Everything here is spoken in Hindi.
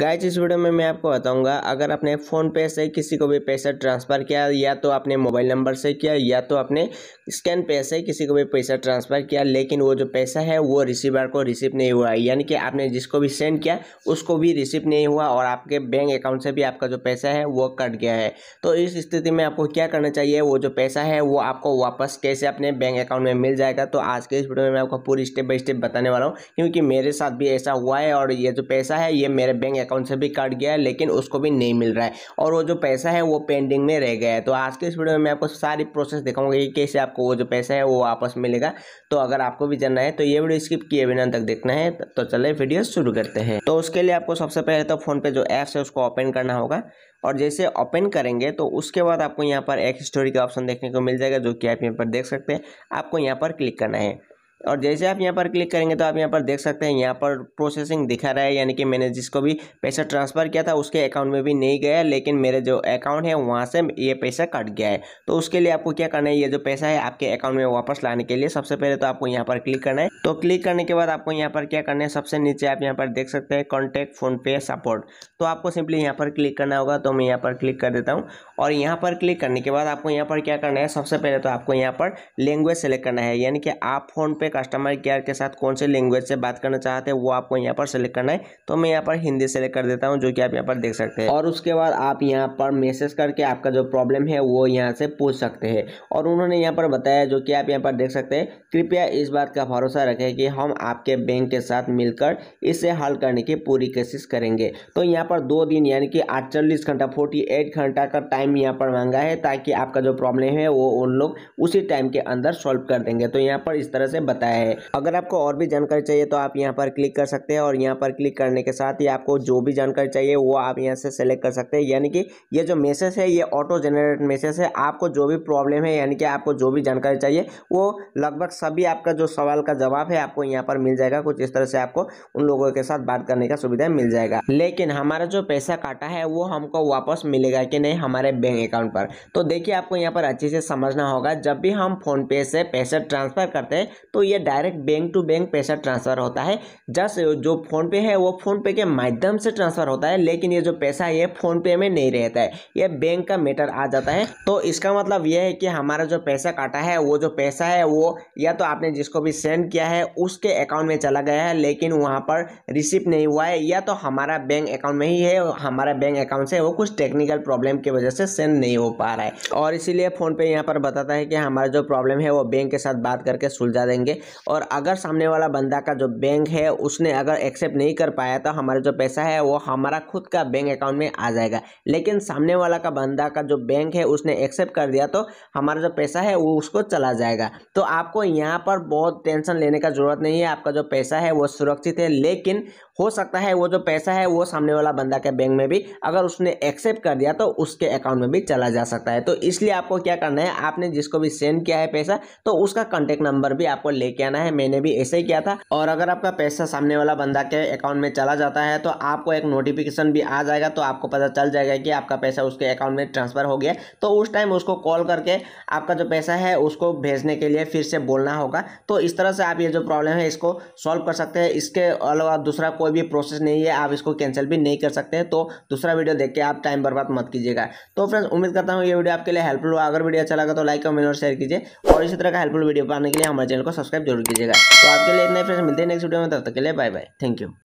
गाइज इस वीडियो में मैं आपको बताऊंगा अगर आपने फ़ोन पे से किसी को भी पैसा ट्रांसफ़र किया या तो आपने मोबाइल नंबर से किया या तो आपने स्कैन पे से किसी को भी पैसा ट्रांसफ़र किया लेकिन वो जो पैसा है वो रिसीवर को रिसीव नहीं हुआ यानी कि आपने जिसको भी सेंड किया उसको भी रिसीव नहीं हुआ और आपके बैंक अकाउंट से भी आपका जो पैसा है वो कट गया है तो इस स्थिति में आपको क्या करना चाहिए वो जो पैसा है वो आपको वापस कैसे अपने बैंक अकाउंट में मिल जाएगा तो आज के इस वीडियो में मैं आपको पूरी स्टेप बाई स्टेप बताने वाला हूँ क्योंकि मेरे साथ भी ऐसा हुआ है और ये जो पैसा है ये मेरे बैंक अकाउंट से भी कट गया है लेकिन उसको भी नहीं मिल रहा है और वो जो पैसा है वो पेंडिंग में रह गया है तो आज के इस वीडियो में मैं आपको सारी प्रोसेस दिखाऊंगा कि कैसे आपको वो जो पैसा है वो वापस मिलेगा तो अगर आपको भी जानना है तो ये वीडियो स्किप किए बिना तक देखना है तो चले वीडियो शुरू करते हैं तो उसके लिए आपको सबसे पहले तो फ़ोन पे जो ऐप्स है उसको ओपन करना होगा और जैसे ओपन करेंगे तो उसके बाद आपको यहाँ पर एक स्टोरी का ऑप्शन देखने को मिल जाएगा जो कि आप यहाँ पर देख सकते हैं आपको यहाँ पर क्लिक करना है और जैसे आप यहाँ पर क्लिक करेंगे तो आप यहाँ पर देख सकते हैं यहाँ पर प्रोसेसिंग दिखा रहा है यानी कि मैंने जिसको भी पैसा ट्रांसफ़र किया था उसके अकाउंट में भी नहीं गया लेकिन मेरे जो अकाउंट है वहाँ से ये पैसा कट गया है तो उसके लिए आपको क्या करना है ये जो पैसा है आपके अकाउंट में वापस लाने के लिए सबसे पहले तो आपको यहाँ पर क्लिक करना है तो क्लिक करने के बाद आपको यहाँ पर क्या करना है सबसे नीचे आप यहाँ पर देख सकते हैं कॉन्टैक्ट फ़ोनपे सपोर्ट तो आपको सिंपली यहाँ पर क्लिक करना होगा तो मैं यहाँ पर क्लिक कर देता हूँ और यहाँ पर क्लिक करने के बाद आपको यहाँ पर क्या करना है सबसे पहले तो आपको यहाँ पर लैंग्वेज सेलेक्ट करना है यानी कि आप फ़ोनपे पे कस्टमर केयर के साथ कौन से लैंग्वेज से बात करना चाहते हैं वो आपको यहाँ पर सेलेक्ट करना है तो मैं यहाँ पर हिंदी सेलेक्ट कर देता हूँ जो कि आप यहाँ पर देख सकते हैं और उसके बाद आप यहाँ पर मैसेज करके आपका जो प्रॉब्लम है वो यहाँ से पूछ सकते हैं और उन्होंने यहाँ पर बताया जो कि आप यहाँ पर देख सकते हैं कृपया इस बात का भरोसा रखें कि हम आपके बैंक के साथ मिलकर इसे हल करने की पूरी कोशिश करेंगे तो यहाँ पर दो दिन यानी कि अड़तालीस घंटा फोर्टी एट घंटा का टाइम यहाँ पर मांगा है ताकि आपका जो प्रॉब्लम है वो उन लोग उसी टाइम के अंदर सॉल्व कर देंगे तो यहाँ पर इस तरह से बता जाता है अगर आपको और भी जानकारी चाहिए तो आप यहाँ पर क्लिक कर सकते हैं और यहाँ पर क्लिक करने के साथ ही आपको जो भी जानकारी चाहिए वो आप यहाँ से सेलेक्ट कर सकते हैं यानी कि ये जो मैसेज है ये ऑटो जनरेट मैसेज है आपको जो भी प्रॉब्लम है यानी कि आपको जो भी जानकारी चाहिए वो लगभग सभी आपका जो सवाल का जवाब है आपको यहाँ पर मिल जाएगा कुछ इस तरह से आपको उन लोगों के साथ बात करने का सुविधा मिल जाएगा लेकिन हमारा जो पैसा काटा है वो हमको वापस मिलेगा कि नहीं हमारे बैंक अकाउंट पर तो देखिए आपको यहाँ पर अच्छे से समझना होगा जब भी हम फोन पे से पैसे ट्रांसफर करते हैं तो ये डायरेक्ट बैंक टू बैंक पैसा ट्रांसफ़र होता है जस्ट जो फ़ोनपे है वो फ़ोनपे के माध्यम से ट्रांसफ़र होता है लेकिन ये जो पैसा है ये फ़ोनपे में नहीं रहता है ये बैंक का मैटर आ जाता है तो इसका मतलब यह है कि हमारा जो पैसा काटा है वो जो पैसा है वो या तो आपने जिसको भी सेंड किया है उसके अकाउंट में चला गया है लेकिन वहाँ पर रिसीव नहीं हुआ है या तो हमारा बैंक अकाउंट में ही है हमारा बैंक अकाउंट से वो कुछ टेक्निकल प्रॉब्लम की वजह से सेंड नहीं हो पा रहा है और इसीलिए फ़ोनपे यहाँ पर बताता है कि हमारा जो प्रॉब्लम है वो बैंक के साथ बात करके सुलझा देंगे और अगर सामने वाला बंदा का जो बैंक है उसने अगर एक्सेप्ट नहीं कर पाया तो हमारा जो पैसा है वो हमारा खुद का बैंक अकाउंट में आ जाएगा लेकिन सामने वाला का बंदा का जो बैंक है उसने एक्सेप्ट कर दिया तो हमारा जो पैसा है वो उसको चला जाएगा तो आपको यहाँ पर बहुत टेंशन लेने का ज़रूरत नहीं है आपका जो पैसा है वो सुरक्षित है लेकिन हो सकता है वो जो पैसा है वो सामने वाला बंदा के बैंक में भी अगर उसने एक्सेप्ट कर दिया तो उसके अकाउंट में भी चला जा सकता है तो इसलिए आपको क्या करना है आपने जिसको भी सेंड किया है पैसा तो उसका कॉन्टेक्ट नंबर भी आपको लेके आना है मैंने भी ऐसे ही किया था और अगर आपका पैसा सामने वाला बंदा के अकाउंट में चला जाता है तो आपको एक नोटिफिकेशन भी आ जाएगा तो आपको पता चल जाएगा कि आपका पैसा उसके अकाउंट में ट्रांसफर हो गया तो उस टाइम उसको कॉल करके आपका जो पैसा है उसको भेजने के लिए फिर से बोलना होगा तो इस तरह से आप ये जो प्रॉब्लम है इसको सॉल्व कर सकते हैं इसके अलावा दूसरा कोई कोई भी प्रोसेस नहीं है आप इसको कैंसिल भी नहीं कर सकते हैं तो दूसरा वीडियो देख के आप टाइम बर्बाद मत कीजिएगा तो फ्रेंड्स उम्मीद करता हूँ ये वीडियो आपके लिए हेल्पफुल हुआ अगर वीडियो अच्छा लगा तो लाइक कमेंट और शेयर कीजिए और इसी तरह का हेल्पफुल वीडियो पाने के लिए हमारे चैनल को सब्सक्राइब जरूर कीजिएगा तो आपके लिए इतना फ्रेंड्स मिलते हैं नेक्स्ट वीडियो में तब तक के लिए बाय बाय थैंक यू